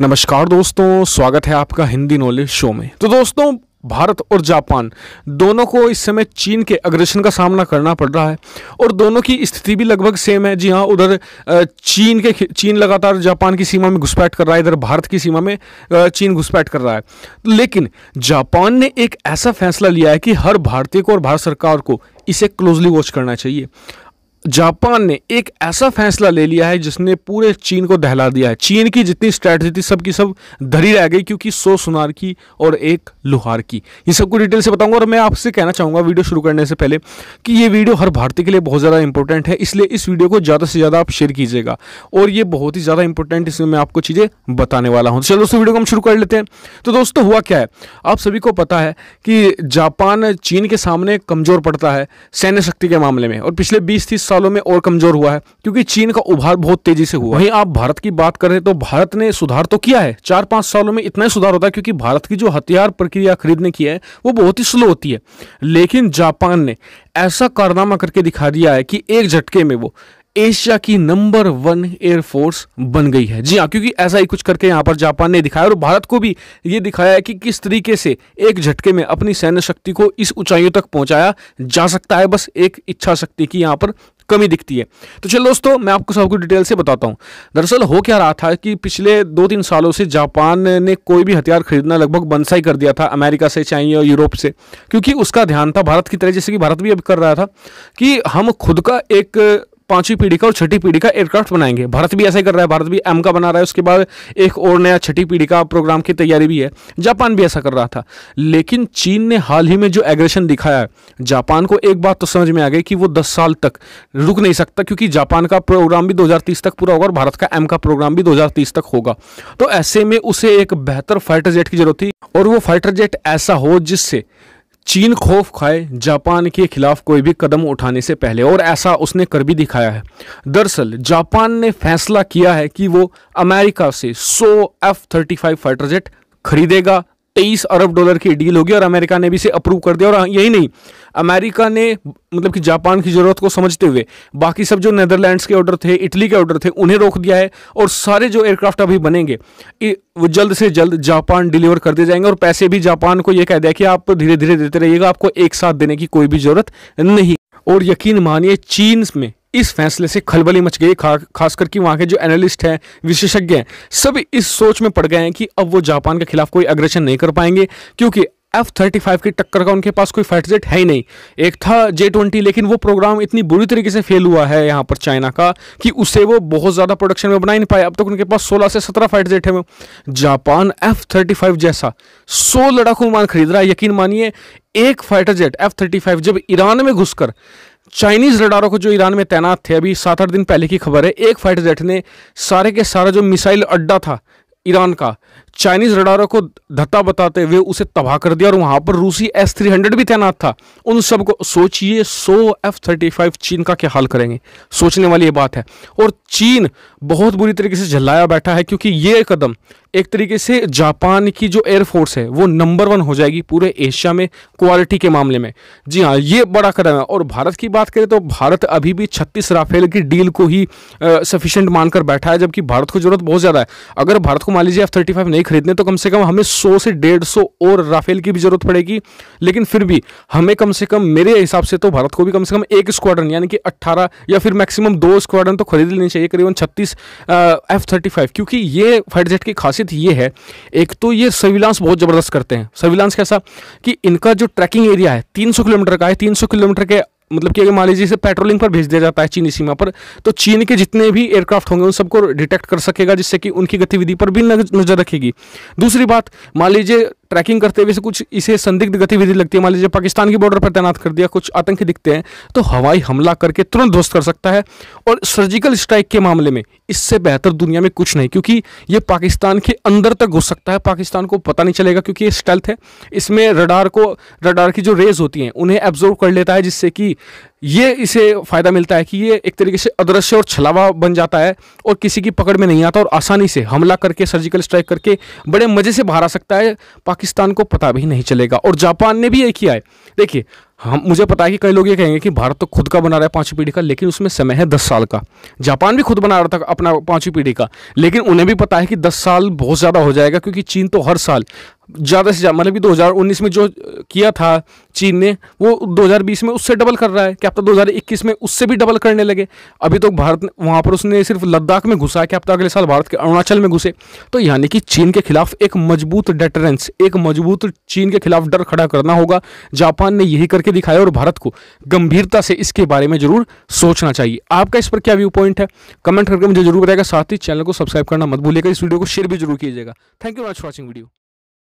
नमस्कार दोस्तों स्वागत है आपका हिंदी नॉलेज शो में तो दोस्तों भारत और जापान दोनों को इस समय चीन के अग्रेशन का सामना करना पड़ रहा है और दोनों की स्थिति भी लगभग सेम है जी हाँ उधर चीन के चीन लगातार जापान की सीमा में घुसपैठ कर रहा है इधर भारत की सीमा में चीन घुसपैठ कर रहा है लेकिन जापान ने एक ऐसा फैसला लिया है कि हर भारतीय को और भारत सरकार को इसे क्लोजली वॉच करना चाहिए जापान ने एक ऐसा फैसला ले लिया है जिसने पूरे चीन को दहला दिया है चीन की जितनी स्ट्रैटेजी थी सब की सब धरी रह गई क्योंकि सो सुनार की और एक लुहार की ये सबको डिटेल से बताऊंगा और मैं आपसे कहना चाहूंगा वीडियो शुरू करने से पहले कि ये वीडियो हर भारतीय के लिए बहुत ज़्यादा इंपॉर्टेंट है इसलिए इस वीडियो को ज़्यादा से ज़्यादा आप शेयर कीजिएगा और ये बहुत ही ज़्यादा इंपॉर्टेंट इसमें मैं आपको चीज़ें बताने वाला हूँ तो चलो दोस्तों वीडियो को हम शुरू कर लेते हैं तो दोस्तों हुआ क्या है आप सभी को पता है कि जापान चीन के सामने कमज़ोर पड़ता है सैन्य शक्ति के मामले में और पिछले बीस तीस सालों में और कमजोर हुआ है क्योंकि चीन का उभार बहुत तेजी से हुआ वहीं आप भारत की बात करें तो भारत ने सुधार तो किया है चार पांच सालों में इतना ही सुधार होता है क्योंकि भारत की जो हथियार प्रक्रिया खरीदने की है वो बहुत ही स्लो होती है लेकिन जापान ने ऐसा कारनामा करके दिखा दिया है कि एक झटके में वो एशिया की नंबर वन एयरफोर्स बन गई है जी हाँ क्योंकि ऐसा ही कुछ करके यहाँ पर जापान ने दिखाया और भारत को भी ये दिखाया है कि किस तरीके से एक झटके में अपनी सैन्य शक्ति को इस ऊंचाइयों तक पहुंचाया जा सकता है बस एक इच्छा शक्ति की यहाँ पर कमी दिखती है तो चलो दोस्तों मैं आपको सबको डिटेल से बताता हूँ दरअसल हो क्या रहा था कि पिछले दो तीन सालों से जापान ने कोई भी हथियार खरीदना लगभग बनसाई कर दिया था अमेरिका से चाइना और यूरोप से क्योंकि उसका ध्यान था भारत की तरह जैसे कि भारत भी अब कर रहा था कि हम खुद का एक पांचवी पीढ़ी का और छठी पीढ़ी का एयरक्राफ्ट बनाएंगे भारत भी ऐसा ही कर रहा है भारत भी एम का बना रहा है उसके बाद एक और नया छठी पीढ़ी का प्रोग्राम की तैयारी भी है जापान भी ऐसा कर रहा था लेकिन चीन ने हाल ही में जो एग्रेशन दिखाया है जापान को एक बात तो समझ में आ गई कि वो दस साल तक रुक नहीं सकता क्योंकि जापान का प्रोग्राम भी दो तक पूरा होगा और भारत का एम का प्रोग्राम भी दो तक होगा तो ऐसे में उसे एक बेहतर फाइटर जेट की जरूरत थी और वो फाइटर जेट ऐसा हो जिससे चीन खौफ खाए जापान के खिलाफ कोई भी कदम उठाने से पहले और ऐसा उसने कर भी दिखाया है दरअसल जापान ने फैसला किया है कि वो अमेरिका से 100 F thirty five fighter jet खरीदेगा तेईस अरब डॉलर की डील होगी और अमेरिका ने भी इसे अप्रूव कर दिया और हाँ, यही नहीं अमेरिका ने मतलब कि जापान की ज़रूरत को समझते हुए बाकी सब जो नदरलैंड्स के ऑर्डर थे इटली के ऑर्डर थे उन्हें रोक दिया है और सारे जो एयरक्राफ्ट अभी बनेंगे वो जल्द से जल्द जापान डिलीवर कर दिए जाएंगे और पैसे भी जापान को ये कह दिया कि आप धीरे धीरे देते रहिएगा आपको एक साथ देने की कोई भी ज़रूरत नहीं और यकीन मानिए चीन में इस फैसले से खलबली मच गई खा, खास करके वहाँ के जो एनालिस्ट हैं विशेषज्ञ हैं सब इस सोच में पड़ गए हैं कि अब वो जापान के खिलाफ कोई अग्रेशन नहीं कर पाएंगे क्योंकि एफ थर्टी फाइव की टक्कर का उनके पास कोई फाइट जेट है ही नहीं एक था जे ट्वेंटी लेकिन वो प्रोग्राम इतनी बुरी तरीके से फेल हुआ है यहाँ पर चाइना का कि उसे वो बहुत ज़्यादा प्रोडक्शन में बना ही नहीं पाए अब तक तो उनके पास सोलह से सत्रह फाइट जेट है वो जापान एफ थर्टी फाइव जैसा सो लड़ाकू विमान खरीद रहा है यकीन मानिए एक fighter jet F thirty five जब ईरान में घुसकर चाइनीज रडारों को जो ईरान में तैनात थे अभी सात आठ दिन पहले की खबर है एक फाइटर जेट ने सारे के सारा जो मिसाइल अड्डा था ईरान का चाइनीज रडारों को धत्ता बताते हुए उसे तबाह कर दिया और वहां पर रूसी एस थ्री हंड्रेड भी तैनात था उन सबको सोचिए सो एफ थर्टी फाइव चीन का क्या हाल करेंगे सोचने वाली ये बात है और चीन बहुत बुरी तरीके से झल्लाया बैठा है क्योंकि ये कदम एक तरीके से जापान की जो एयरफोर्स है वो नंबर वन हो जाएगी पूरे एशिया में क्वालिटी के मामले में जी हाँ ये बड़ा कदम है और भारत की बात करें तो भारत अभी भी छत्तीस राफेल की डील को ही सफिशेंट मानकर बैठा है जबकि भारत को जरूरत बहुत ज़्यादा है अगर भारत को मान लीजिए एफ थर्टी फाइव नहीं खरीदने तो कम से कम हमें सौ से डेढ़ सौ और राफेल की भी जरूरत पड़ेगी लेकिन फिर भी हमें कम से कम मेरे हिसाब से तो भारत को भी कम से कम एक स्क्वाडन यानी कि अट्ठारह या फिर मैक्सिमम दो स्क्वाडन तो खरीद लेनी चाहिए करीबन छत्तीस एफ थर्टी फाइव क्योंकि ये फाइटर जेट की खास खासियत ये है एक तो ये सर्विलांस बहुत ज़बरदस्त करते हैं सर्विलांस कैसा कि इनका जो ट्रैकिंग एरिया है 300 किलोमीटर का है 300 किलोमीटर के मतलब कि अगर मान लीजिए इसे पेट्रोलिंग पर भेज दिया जाता है चीनी सीमा पर तो चीन के जितने भी एयरक्राफ्ट होंगे उन सबको डिटेक्ट कर सकेगा जिससे कि उनकी गतिविधि पर भी नजर रखेगी दूसरी बात मान लीजिए ट्रैकिंग करते हुए से कुछ इसे संदिग्ध गतिविधि लगती है मान लीजिए पाकिस्तान की बॉर्डर पर तैनात कर दिया कुछ आतंकी दिखते हैं तो हवाई हमला करके तुरंत ध्वस्त कर सकता है और सर्जिकल स्ट्राइक के मामले में इससे बेहतर दुनिया में कुछ नहीं क्योंकि ये पाकिस्तान के अंदर तक घुस सकता है पाकिस्तान को पता नहीं चलेगा क्योंकि ये स्टेल्थ है इसमें रडार को रडार की जो रेज होती हैं उन्हें एब्जॉर्व कर लेता है जिससे कि ये इसे फ़ायदा मिलता है कि ये एक तरीके से अदृश्य और छलावा बन जाता है और किसी की पकड़ में नहीं आता और आसानी से हमला करके सर्जिकल स्ट्राइक करके बड़े मज़े से बाहर आ सकता है पाकिस्तान को पता भी नहीं चलेगा और जापान ने भी ये किया है देखिए हम मुझे पता है कि कई लोग ये कहेंगे कि भारत तो खुद का बना रहा है पाँचवीं पीढ़ी का लेकिन उसमें समय है दस साल का जापान भी खुद बना रहा था अपना पाँचवीं पीढ़ी का लेकिन उन्हें भी पता है कि दस साल बहुत ज़्यादा हो जाएगा क्योंकि चीन तो हर साल ज़्यादा से ज़्यादा मतलब कि 2019 में जो किया था चीन ने वो 2020 में उससे डबल कर रहा है क्या पता 2021 में उससे भी डबल करने लगे अभी तो भारत वहाँ पर उसने सिर्फ लद्दाख में घुसा क्या पता तो अगले साल भारत के अरुणाचल में घुसे तो यानी कि चीन के खिलाफ एक मजबूत डेटरेंस एक मजबूत चीन के खिलाफ डर खड़ा करना होगा जापान ने यही करके दिखाया और भारत को गंभीरता से इसके बारे में जरूर सोचना चाहिए आपका इस पर क्या व्यू पॉइंट है कमेंट करके मुझे जरूर बताएगा साथ ही चैनल को सब्सक्राइब करना मत भूलिएगा इस वीडियो को शेयर भी जरूर कीजिएगा thank you much watching video